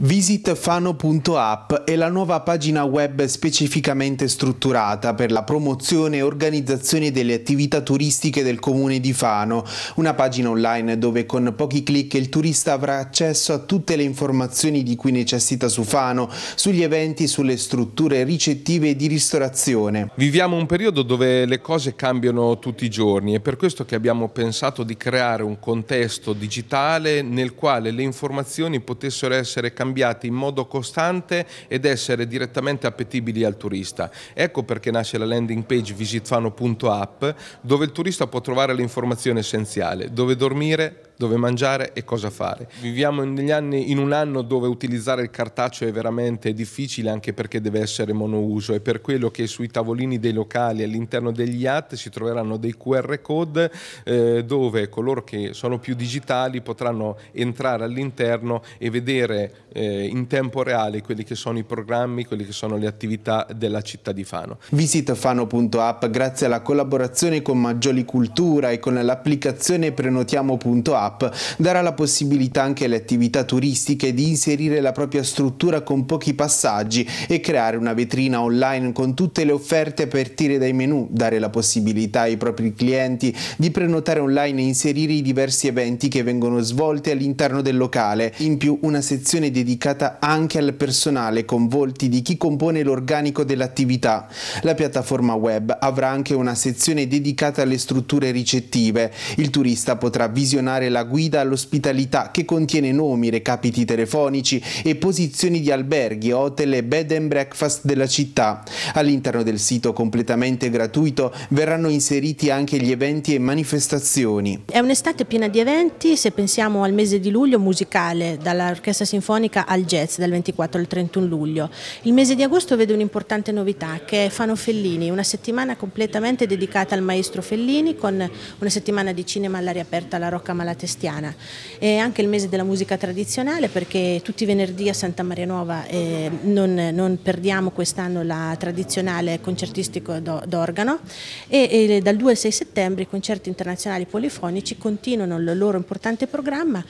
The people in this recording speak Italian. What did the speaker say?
Visit Fano.app è la nuova pagina web specificamente strutturata per la promozione e organizzazione delle attività turistiche del comune di Fano, una pagina online dove con pochi clic il turista avrà accesso a tutte le informazioni di cui necessita su Fano, sugli eventi, sulle strutture ricettive e di ristorazione. Viviamo un periodo dove le cose cambiano tutti i giorni e per questo che abbiamo pensato di creare un contesto digitale nel quale le informazioni potessero essere cambiate cambiate in modo costante ed essere direttamente appetibili al turista. Ecco perché nasce la landing page visitfano.app dove il turista può trovare l'informazione essenziale, dove dormire, dove mangiare e cosa fare. Viviamo anni, in un anno dove utilizzare il cartaceo è veramente difficile anche perché deve essere monouso e per quello che sui tavolini dei locali all'interno degli IAT si troveranno dei QR code eh, dove coloro che sono più digitali potranno entrare all'interno e vedere eh, in tempo reale quelli che sono i programmi, quelle che sono le attività della città di Fano. Visita fano.app grazie alla collaborazione con Maggioli Cultura e con l'applicazione prenotiamo.app app darà la possibilità anche alle attività turistiche di inserire la propria struttura con pochi passaggi e creare una vetrina online con tutte le offerte a partire dai menu, dare la possibilità ai propri clienti di prenotare online e inserire i diversi eventi che vengono svolti all'interno del locale, in più una sezione dedicata anche al personale con volti di chi compone l'organico dell'attività. La piattaforma web avrà anche una sezione dedicata alle strutture ricettive. Il turista potrà visionare la la guida all'ospitalità che contiene nomi, recapiti telefonici e posizioni di alberghi, hotel e bed and breakfast della città. All'interno del sito completamente gratuito verranno inseriti anche gli eventi e manifestazioni. È un'estate piena di eventi, se pensiamo al mese di luglio musicale, dall'orchestra sinfonica al jazz dal 24 al 31 luglio. Il mese di agosto vede un'importante novità che è Fano Fellini, una settimana completamente dedicata al maestro Fellini con una settimana di cinema all'aria aperta alla Rocca Malate cristiana. È anche il mese della musica tradizionale perché tutti i venerdì a Santa Maria Nuova eh, non, non, perdiamo quest'anno la tradizionale concertistico d'organo e, e dal 2 al 6 settembre i concerti internazionali polifonici continuano il loro importante programma.